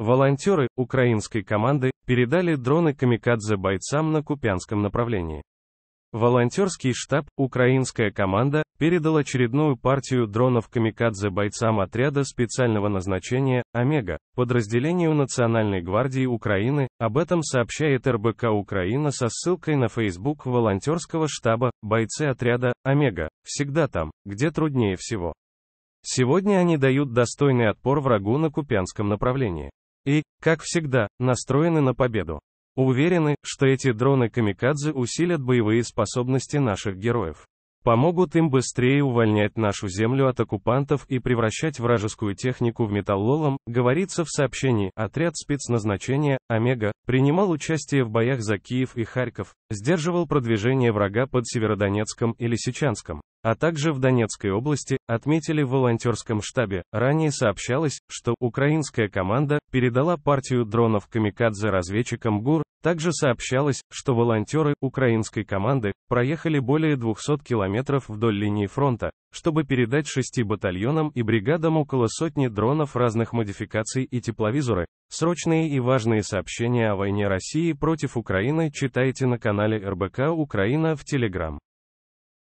Волонтеры украинской команды передали дроны «Камикадзе» бойцам на Купянском направлении. Волонтерский штаб «Украинская команда» передал очередную партию дронов «Камикадзе» бойцам отряда специального назначения «Омега» подразделению Национальной гвардии Украины, об этом сообщает РБК Украина со ссылкой на Facebook волонтерского штаба «Бойцы отряда «Омега» всегда там, где труднее всего». Сегодня они дают достойный отпор врагу на Купянском направлении и, как всегда, настроены на победу. Уверены, что эти дроны-камикадзе усилят боевые способности наших героев. Помогут им быстрее увольнять нашу землю от оккупантов и превращать вражескую технику в металлолом, говорится в сообщении, отряд спецназначения, Омега, принимал участие в боях за Киев и Харьков, сдерживал продвижение врага под Северодонецком и Лисичанском а также в Донецкой области, отметили в волонтерском штабе. Ранее сообщалось, что украинская команда передала партию дронов «Камикадзе» разведчикам ГУР, также сообщалось, что волонтеры украинской команды проехали более 200 километров вдоль линии фронта, чтобы передать шести батальонам и бригадам около сотни дронов разных модификаций и тепловизоры. Срочные и важные сообщения о войне России против Украины читайте на канале РБК Украина в Телеграм.